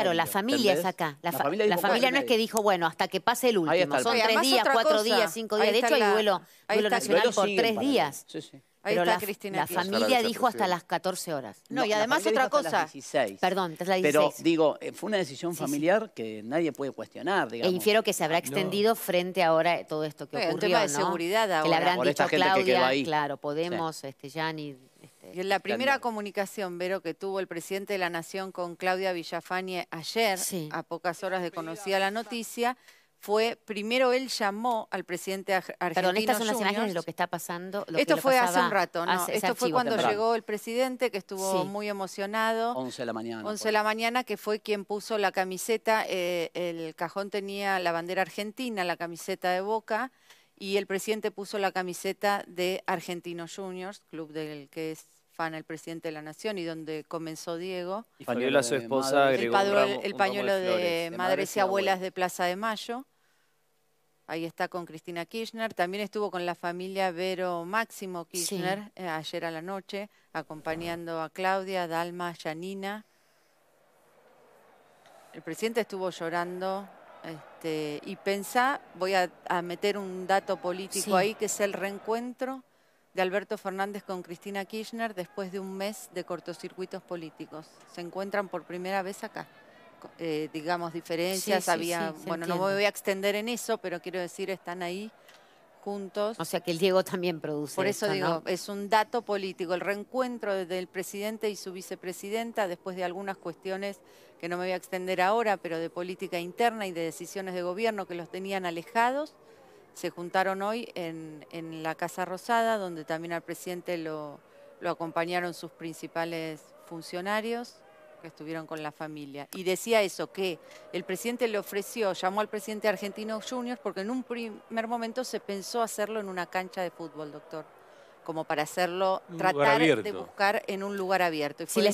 Claro, la familia es acá. La, familia, no es que dijo, bueno, hasta que pase el último. Son tres días, cuatro días, cinco días. De hecho, hay vuelo nacional por tres días. Sí, sí. Pero la, familia dijo hasta las 14 horas. No, y además otra cosa. Perdón, la Pero digo, eh, fue una decisión familiar que nadie puede cuestionar, e digamos. infiero que se habrá extendido frente ahora todo esto que ocurrió, tema de seguridad Que le habrán dicho Claudia, claro, Podemos, sí. este eh, la primera comunicación, Vero, que tuvo el presidente de la Nación con Claudia Villafañe ayer, a pocas horas de conocida la noticia, fue primero él llamó al presidente argentino. Perdón, estas son las imágenes de lo que está pasando. Esto fue hace un rato, ¿no? Esto fue cuando llegó el presidente, que estuvo muy emocionado. 11 de la mañana. 11 de la mañana, que fue quien puso la camiseta. Eh, el cajón tenía la bandera argentina, la camiseta de Boca, y el presidente puso la camiseta de Argentinos Juniors, club del que es el presidente de la Nación y donde comenzó Diego. Y su esposa el, pañuelo de, madres y abuelas de Plaza de Mayo. Ahí está con Cristina Kirchner. También estuvo con la familia Vero Máximo Kirchner eh, ayer a la noche, acompañando a Claudia, Dalma, Janina. El presidente estuvo llorando este, y pensá, voy a, meter un dato político ahí, que es el reencuentro de Alberto Fernández con Cristina Kirchner después de un mes de cortocircuitos políticos. Se encuentran por primera vez acá. Eh, digamos, diferencias, bueno, no me voy a extender en eso, pero quiero decir, están ahí juntos. O sea que el Diego también produce. Por eso digo, es un dato político, el reencuentro del presidente y su vicepresidenta después de algunas cuestiones que no me voy a extender ahora, pero de política interna y de decisiones de gobierno que los tenían alejados, se juntaron hoy en, en la Casa Rosada, donde también al presidente lo, lo acompañaron sus principales funcionarios que estuvieron con la familia. Y decía eso, que el presidente le ofreció, llamó al presidente argentino Juniors, porque en un primer momento se pensó hacerlo en una cancha de fútbol, doctor, como para hacerlo, tratar de buscar en un lugar abierto. Y